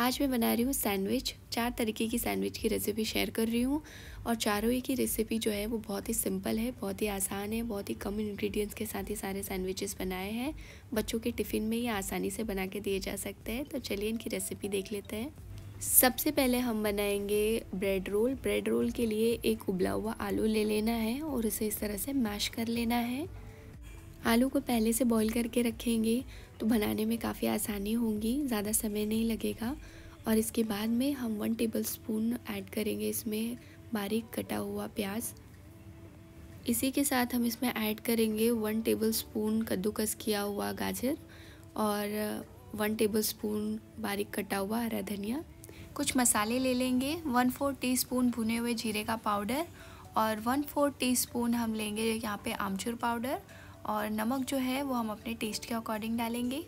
आज मैं बना रही हूँ सैंडविच चार तरीके की सैंडविच की रेसिपी शेयर कर रही हूँ और चारों ही की रेसिपी जो है वो बहुत ही सिंपल है बहुत ही आसान है बहुत ही कम इंग्रेडिएंट्स के साथ ही सारे सैंडविचेस बनाए हैं बच्चों के टिफ़िन में ये आसानी से बना के दिए जा सकते हैं तो चलिए इनकी रेसिपी देख लेते हैं सबसे पहले हम बनाएंगे ब्रेड रोल ब्रेड रोल के लिए एक उबला हुआ आलू ले लेना है और इसे इस तरह से मैश कर लेना है आलू को पहले से बॉईल करके रखेंगे तो बनाने में काफ़ी आसानी होगी ज़्यादा समय नहीं लगेगा और इसके बाद में हम वन टेबल स्पून ऐड करेंगे इसमें बारीक कटा हुआ प्याज इसी के साथ हम इसमें ऐड करेंगे वन टेबल स्पून कद्दूकस किया हुआ गाजर और वन टेबल स्पून बारीक कटा हुआ हरा धनिया कुछ मसाले ले लेंगे वन फोर टीस्पून भुने हुए जीरे का पाउडर और वन फोर टीस्पून हम लेंगे यहाँ पे आमचूर पाउडर और नमक जो है वो हम अपने टेस्ट के अकॉर्डिंग डालेंगे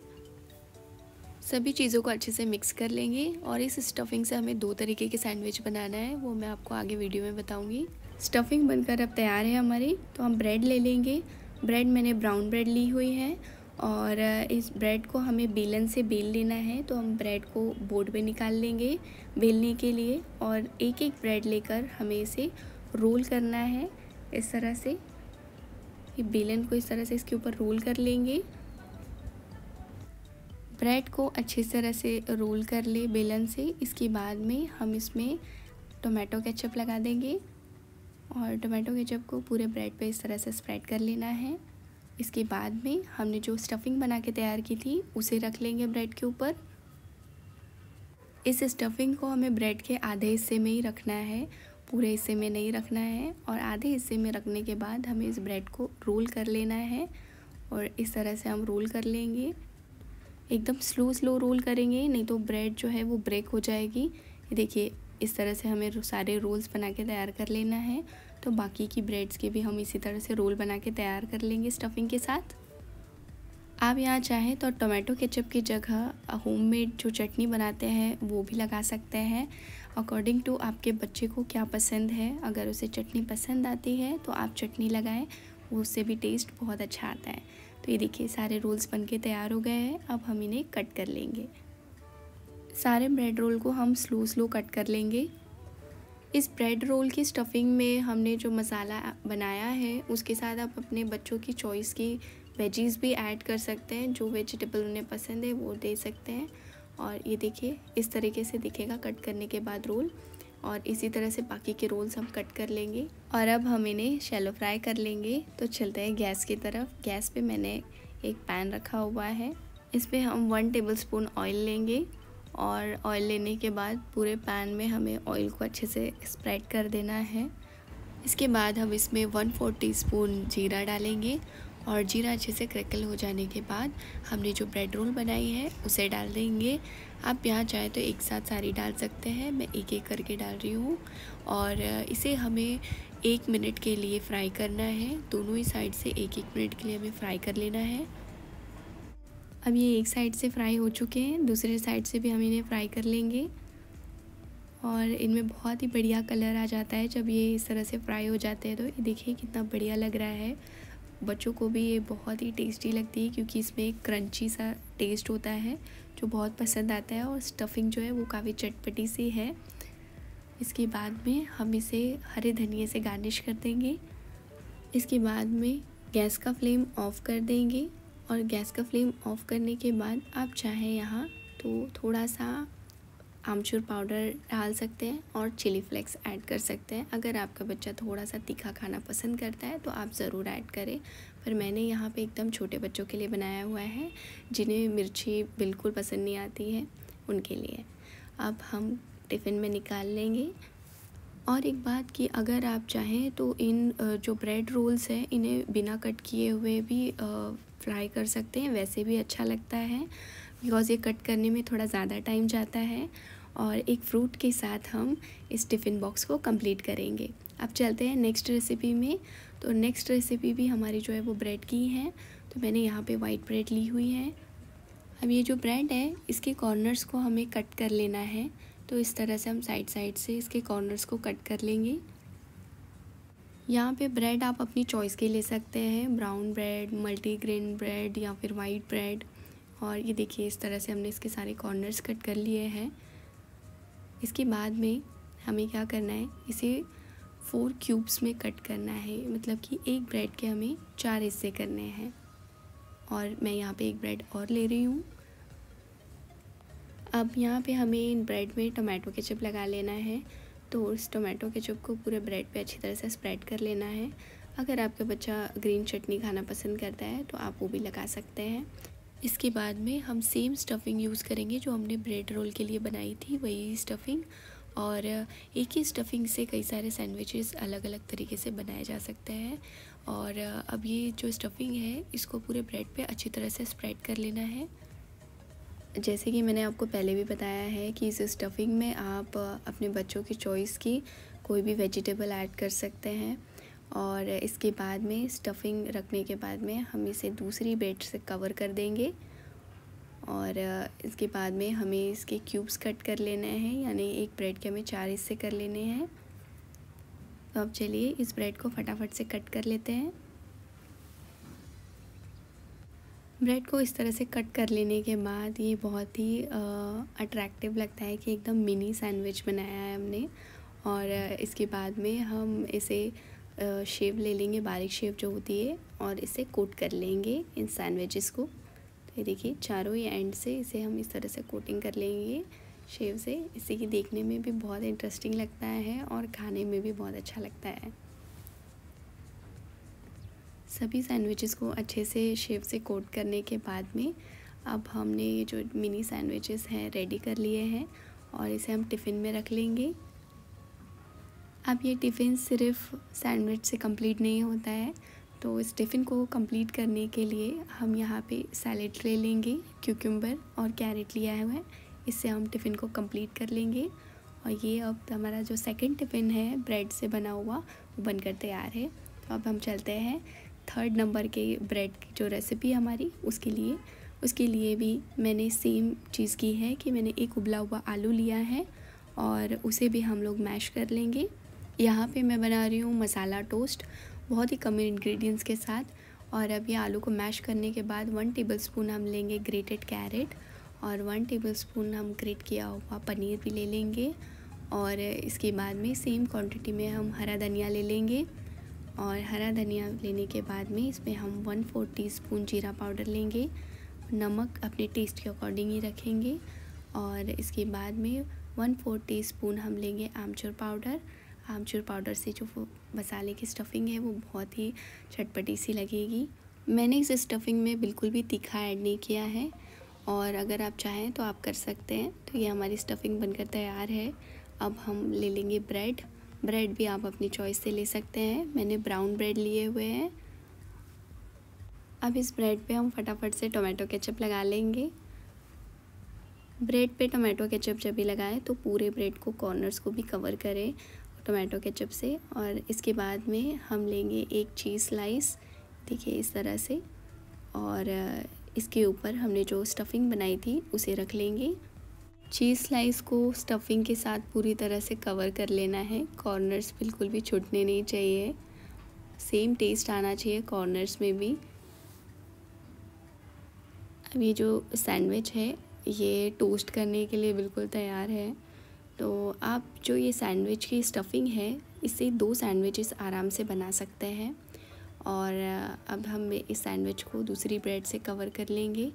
सभी चीज़ों को अच्छे से मिक्स कर लेंगे और इस स्टफिंग से हमें दो तरीके के सैंडविच बनाना है वो मैं आपको आगे वीडियो में बताऊंगी स्टफिंग बनकर अब तैयार है हमारी तो हम ब्रेड ले लेंगे ब्रेड मैंने ब्राउन ब्रेड ली हुई है और इस ब्रेड को हमें बेलन से बेल लेना है तो हम ब्रेड को बोर्ड पे निकाल लेंगे बेलने के लिए और एक एक ब्रेड लेकर हमें इसे रोल करना है इस तरह से ये बेलन को इस तरह से इसके ऊपर रोल कर लेंगे ब्रेड को अच्छी तरह से रोल कर ले बेलन से इसके बाद में हम इसमें टोमेटो केचप लगा देंगे और टोमेटो केचप को पूरे ब्रेड पे इस तरह से स्प्रेड कर लेना है इसके बाद में हमने जो स्टफिंग बना के तैयार की थी उसे रख लेंगे ब्रेड के ऊपर इस स्टफिंग को हमें ब्रेड के आधे हिस्से में ही रखना है पूरे हिस्से में नहीं रखना है और आधे हिस्से में रखने के बाद हमें इस ब्रेड को रोल कर लेना है और इस तरह से हम रोल कर लेंगे एकदम स्लो स्लो रोल करेंगे नहीं तो ब्रेड जो है वो ब्रेक हो जाएगी देखिए इस तरह से हमें सारे रोल्स बना के तैयार कर लेना है तो बाकी की ब्रेड्स के भी हम इसी तरह से रोल बना के तैयार कर लेंगे स्टफिंग के साथ आप यहाँ चाहें तो टोमेटो केचप की जगह होममेड जो चटनी बनाते हैं वो भी लगा सकते हैं अकॉर्डिंग टू आपके बच्चे को क्या पसंद है अगर उसे चटनी पसंद आती है तो आप चटनी लगाएं उससे भी टेस्ट बहुत अच्छा आता है तो ये देखिए सारे रोल्स बन के तैयार हो गए हैं अब हम इन्हें कट कर लेंगे सारे ब्रेड रोल को हम स्लो स्लो कट कर लेंगे इस ब्रेड रोल की स्टफिंग में हमने जो मसाला बनाया है उसके साथ आप अपने बच्चों की चॉइस की वेजीज़ भी ऐड कर सकते हैं जो वेजिटेबल उन्हें पसंद है वो दे सकते हैं और ये देखिए इस तरीके से दिखेगा कट करने के बाद रोल और इसी तरह से बाकी के रोल्स हम कट कर लेंगे और अब हम इन्हें शैलो फ्राई कर लेंगे तो चलते हैं गैस की तरफ गैस पे मैंने एक पैन रखा हुआ है इस पर हम वन टेबल स्पून ऑयल लेंगे और ऑयल लेने के बाद पूरे पैन में हमें ऑयल को अच्छे से स्प्रेड कर देना है इसके बाद हम इसमें वन फोर टी स्पून जीरा डालेंगे और जीरा हाँ, अच्छे से क्रैकल हो जाने के बाद हमने जो ब्रेड रोल बनाई है उसे डाल देंगे आप यहाँ चाहे तो एक साथ सारी डाल सकते हैं मैं एक एक करके डाल रही हूँ और इसे हमें एक मिनट के लिए फ्राई करना है दोनों ही साइड से एक एक मिनट के लिए हमें फ्राई कर लेना है अब ये एक साइड से फ्राई हो चुके हैं दूसरे साइड से भी हम इन्हें फ्राई कर लेंगे और इनमें बहुत ही बढ़िया कलर आ जाता है जब ये इस तरह से फ्राई हो जाते हैं तो देखिए कितना बढ़िया लग रहा है बच्चों को भी ये बहुत ही टेस्टी लगती है क्योंकि इसमें एक क्रंची सा टेस्ट होता है जो बहुत पसंद आता है और स्टफिंग जो है वो काफ़ी चटपटी सी है इसके बाद में हम इसे हरे धनिए से गार्निश कर देंगे इसके बाद में गैस का फ्लेम ऑफ़ कर देंगे और गैस का फ्लेम ऑफ़ करने के बाद आप चाहें यहाँ तो थोड़ा सा आमचूर पाउडर डाल सकते हैं और चिली फ्लेक्स ऐड कर सकते हैं अगर आपका बच्चा थोड़ा सा तीखा खाना पसंद करता है तो आप ज़रूर ऐड करें पर मैंने यहाँ पे एकदम छोटे बच्चों के लिए बनाया हुआ है जिन्हें मिर्ची बिल्कुल पसंद नहीं आती है उनके लिए अब हम टिफ़िन में निकाल लेंगे और एक बात कि अगर आप चाहें तो इन जो ब्रेड रोल्स हैं इन्हें बिना कट किए हुए भी फ्राई कर सकते हैं वैसे भी अच्छा लगता है बिकॉज़ ये कट करने में थोड़ा ज़्यादा टाइम जाता है और एक फ्रूट के साथ हम इस टिफ़िन बॉक्स को कंप्लीट करेंगे अब चलते हैं नेक्स्ट रेसिपी में तो नेक्स्ट रेसिपी भी हमारी जो है वो ब्रेड की है तो मैंने यहाँ पे वाइट ब्रेड ली हुई है अब ये जो ब्रेड है इसके कॉर्नर्स को हमें कट कर लेना है तो इस तरह से हम साइड साइड से इसके कॉर्नर्स को कट कर लेंगे यहाँ पे ब्रेड आप अपनी चॉइस के ले सकते हैं ब्राउन ब्रेड मल्टीग्रेन ब्रेड या फिर वाइट ब्रेड और ये देखिए इस तरह से हमने इसके सारे कॉर्नर्स कट कर लिए हैं इसके बाद में हमें क्या करना है इसे फोर क्यूब्स में कट करना है मतलब कि एक ब्रेड के हमें चार हिस्से करने हैं और मैं यहाँ पे एक ब्रेड और ले रही हूँ अब यहाँ पे हमें इन ब्रेड में टोमेटो केचप लगा लेना है तो उस टोमेटो केचप को पूरे ब्रेड पे अच्छी तरह से स्प्रेड कर लेना है अगर आपका बच्चा ग्रीन चटनी खाना पसंद करता है तो आप वो भी लगा सकते हैं इसके बाद में हम सेम स्टफिंग यूज़ करेंगे जो हमने ब्रेड रोल के लिए बनाई थी वही स्टफिंग और एक ही स्टफिंग से कई सारे सैंडविचेस अलग अलग तरीके से बनाए जा सकते हैं और अब ये जो स्टफिंग है इसको पूरे ब्रेड पे अच्छी तरह से स्प्रेड कर लेना है जैसे कि मैंने आपको पहले भी बताया है कि इस स्टफिंग में आप अपने बच्चों की चॉइस की कोई भी वेजिटेबल ऐड कर सकते हैं और इसके बाद में स्टफिंग रखने के बाद में हम इसे दूसरी बेड से कवर कर देंगे और इसके बाद में हमें इसके क्यूब्स कट कर लेने हैं यानी एक ब्रेड के हमें चार हिस्से कर लेने हैं तो अब चलिए इस ब्रेड को फटाफट से कट कर लेते हैं ब्रेड को इस तरह से कट कर लेने के बाद ये बहुत ही अट्रैक्टिव लगता है कि एकदम मिनी सैंडविच बनाया है हमने और इसके बाद में हम इसे शेप ले लेंगे बारीक शेप जो होती है और इसे कोट कर लेंगे इन सैंडविचेस को तो ये देखिए चारों ही एंड से इसे हम इस तरह से कोटिंग कर लेंगे शेव से इसे कि देखने में भी बहुत इंटरेस्टिंग लगता है और खाने में भी बहुत अच्छा लगता है सभी सैंडविचेस को अच्छे से शेव से कोट करने के बाद में अब हमने ये जो मिनी सैंडविचेस हैं रेडी कर लिए हैं और इसे हम टिफ़िन में रख लेंगे अब ये टिफ़िन सिर्फ सैंडविच से कंप्लीट नहीं होता है तो इस टिफ़िन को कंप्लीट करने के लिए हम यहाँ पे सैलेड ले लेंगे क्यूक्यूम्बर और कैरेट लिया हुआ है इससे हम टिफ़िन को कंप्लीट कर लेंगे और ये अब हमारा जो सेकंड टिफ़िन है ब्रेड से बना हुआ वो बनकर तैयार है तो अब हम चलते हैं थर्ड नंबर के ब्रेड की जो रेसिपी हमारी उसके लिए उसके लिए भी मैंने सेम चीज़ की है कि मैंने एक उबला हुआ आलू लिया है और उसे भी हम लोग मैश कर लेंगे यहाँ पे मैं बना रही हूँ मसाला टोस्ट बहुत ही कम इंग्रेडिएंट्स के साथ और अब ये आलू को मैश करने के बाद वन टेबलस्पून हम लेंगे ग्रेटेड कैरेट और वन टेबलस्पून हम ग्रेट किया हुआ पनीर भी ले लेंगे और इसके बाद में सेम क्वांटिटी में हम हरा धनिया ले लेंगे और हरा धनिया लेने के बाद में इसमें हम वन फोर टी स्पून जीरा पाउडर लेंगे नमक अपने टेस्ट के अकॉर्डिंग ही रखेंगे और इसके बाद में वन फोर टी स्पून हम लेंगे आमचूर पाउडर आमचूर पाउडर से जो वो मसाले की स्टफिंग है वो बहुत ही चटपटी सी लगेगी मैंने इस स्टफिंग में बिल्कुल भी तीखा ऐड नहीं किया है और अगर आप चाहें तो आप कर सकते हैं तो ये हमारी स्टफिंग बनकर तैयार है अब हम ले लेंगे ब्रेड ब्रेड भी आप अपनी चॉइस से ले सकते हैं मैंने ब्राउन ब्रेड लिए हुए हैं अब इस ब्रेड पे हम फटाफट से टोमेटो केचप लगा लेंगे ब्रेड पे टोमेटो केचप जब भी लगाएं तो पूरे ब्रेड को कॉर्नर्स को भी कवर करें टोमेटो केचप से और इसके बाद में हम लेंगे एक चीज़ स्लाइस देखिए इस तरह से और इसके ऊपर हमने जो स्टफिंग बनाई थी उसे रख लेंगे चीज़ स्लाइस को स्टफिंग के साथ पूरी तरह से कवर कर लेना है कॉर्नर्स बिल्कुल भी छुटने नहीं चाहिए सेम टेस्ट आना चाहिए कॉर्नर्स में भी अब ये जो सैंडविच है ये टोस्ट करने के लिए बिल्कुल तैयार है तो आप जो ये सैंडविच की स्टफिंग है इसे दो सैंडविचेस आराम से बना सकते हैं और अब हम इस सैंडविच को दूसरी ब्रेड से कवर कर लेंगे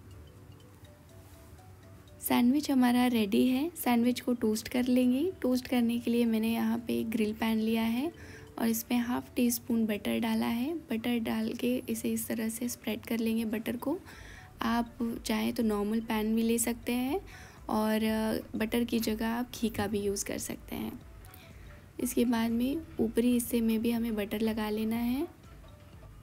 सैंडविच हमारा रेडी है सैंडविच को टोस्ट कर लेंगे टोस्ट करने के लिए मैंने यहाँ पे ग्रिल पैन लिया है और इसमें हाफ़ टी स्पून बटर डाला है बटर डाल के इसे इस तरह से स्प्रेड कर लेंगे बटर को आप चाहें तो नॉर्मल पैन भी ले सकते हैं और बटर की जगह आप घी का भी यूज़ कर सकते हैं इसके बाद में ऊपरी हिस्से में भी हमें बटर लगा लेना है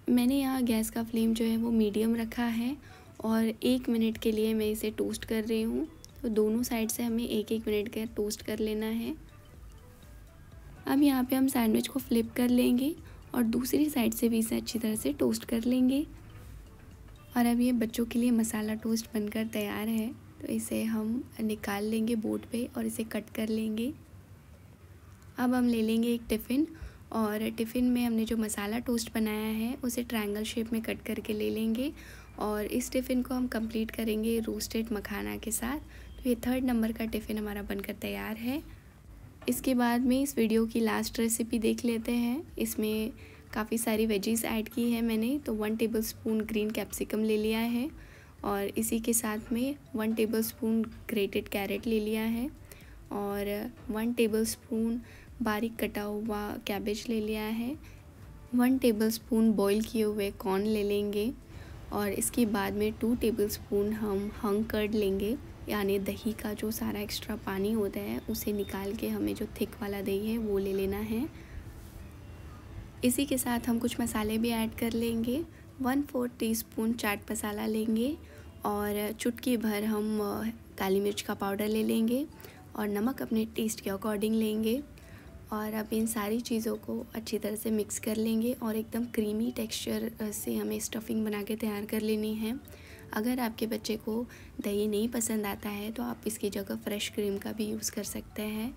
मैंने यहाँ गैस का फ्लेम जो है वो मीडियम रखा है और एक मिनट के लिए मैं इसे टोस्ट कर रही हूँ तो दोनों साइड से हमें एक एक मिनट का टोस्ट कर लेना है अब यहाँ पे हम सैंडविच को फ्लिप कर लेंगे और दूसरी साइड से भी इसे अच्छी तरह से टोस्ट कर लेंगे और अब ये बच्चों के लिए मसाला टोस्ट बनकर तैयार है तो इसे हम निकाल लेंगे बोट पे और इसे कट कर लेंगे अब हम ले लेंगे एक टिफ़िन और टिफ़िन में हमने जो मसाला टोस्ट बनाया है उसे ट्रायंगल शेप में कट करके ले लेंगे और इस टिफ़िन को हम कंप्लीट करेंगे रोस्टेड मखाना के साथ तो ये थर्ड नंबर का टिफ़िन हमारा बनकर तैयार है इसके बाद में इस वीडियो की लास्ट रेसिपी देख लेते हैं इसमें काफ़ी सारी वेजीज़ ऐड की है मैंने तो one tablespoon green capsicum ले लिया है और इसी के साथ में वन टेबलस्पून ग्रेटेड कैरेट ले लिया है और वन टेबलस्पून बारीक कटा हुआ कैबेज ले लिया है वन टेबलस्पून बॉईल किए हुए कॉर्न ले लेंगे और इसके बाद में टू टेबलस्पून हम हंग कर्ड लेंगे यानी दही का जो सारा एक्स्ट्रा पानी होता है उसे निकाल के हमें जो थिक वाला दही है वो ले लेना है इसी के साथ हम कुछ मसाले भी ऐड कर लेंगे one four teaspoon chaat masala लेंगे और चुटकी भर हम काली मिर्च का पाउडर ले लेंगे और नमक अपने टेस्ट के अकॉर्डिंग लेंगे और अब इन सारी चीज़ों को अच्छी तरह से मिक्स कर लेंगे और एकदम क्रीमी टेक्सचर से हमें स्टफिंग बना के तैयार कर लेनी है अगर आपके बच्चे को दही नहीं पसंद आता है तो आप इसकी जगह फ्रेश क्रीम का भी यूज़ कर सकते हैं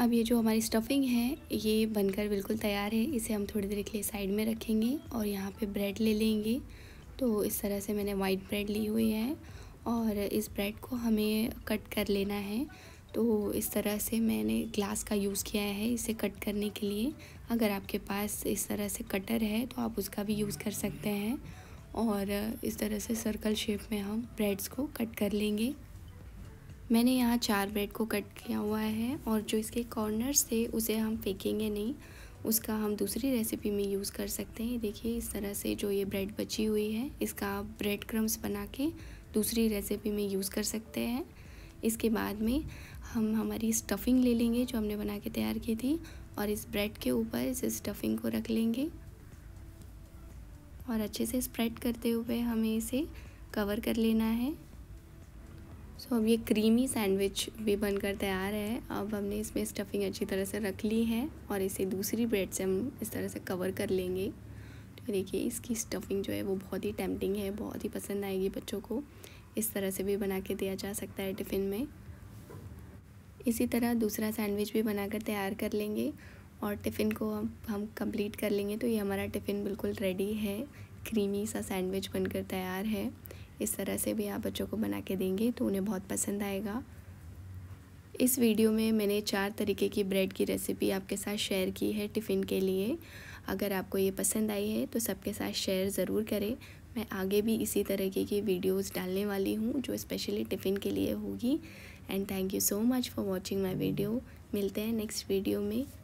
अब ये जो हमारी स्टफिंग है ये बनकर बिल्कुल तैयार है इसे हम थोड़ी देर के लिए साइड में रखेंगे और यहाँ पर ब्रेड ले लेंगे तो इस तरह से मैंने वाइट ब्रेड ली हुई है और इस ब्रेड को हमें कट कर लेना है तो इस तरह से मैंने ग्लास का यूज़ किया है इसे कट करने के लिए अगर आपके पास इस तरह से कटर है तो आप उसका भी यूज़ कर सकते हैं और इस तरह से सर्कल शेप में हम ब्रेड्स को कट कर लेंगे मैंने यहाँ चार ब्रेड को कट किया हुआ है और जो इसके कॉर्नर्स थे उसे हम फेंकेंगे नहीं उसका हम दूसरी रेसिपी में यूज़ कर सकते हैं देखिए इस तरह से जो ये ब्रेड बची हुई है इसका आप ब्रेड क्रम्स बना के दूसरी रेसिपी में यूज़ कर सकते हैं इसके बाद में हम हमारी स्टफिंग ले लेंगे जो हमने बना के तैयार की थी और इस ब्रेड के ऊपर इस स्टफिंग को रख लेंगे और अच्छे से स्प्रेड करते हुए हमें इसे कवर कर लेना है सो so, अब ये क्रीमी सैंडविच भी बनकर तैयार है अब हमने इसमें स्टफिंग अच्छी तरह से रख ली है और इसे दूसरी ब्रेड से हम इस तरह से कवर कर लेंगे तो देखिए इसकी स्टफिंग जो है वो बहुत ही टेम्पटिंग है बहुत ही पसंद आएगी बच्चों को इस तरह से भी बना के दिया जा सकता है टिफ़िन में इसी तरह दूसरा सैंडविच भी बनाकर तैयार कर लेंगे और टिफ़िन को हम हम कंप्लीट कर लेंगे तो ये हमारा टिफ़िन बिल्कुल रेडी है क्रीमी सा सैंडविच बनकर तैयार है इस तरह से भी आप बच्चों को बना के देंगे तो उन्हें बहुत पसंद आएगा इस वीडियो में मैंने चार तरीके की ब्रेड की रेसिपी आपके साथ शेयर की है टिफ़िन के लिए अगर आपको ये पसंद आई है तो सबके साथ शेयर ज़रूर करें मैं आगे भी इसी तरीके की वीडियोस डालने वाली हूँ जो स्पेशली टिफ़िन के लिए होगी and thank you so much for watching my video मिलते हैं नेक्स्ट वीडियो में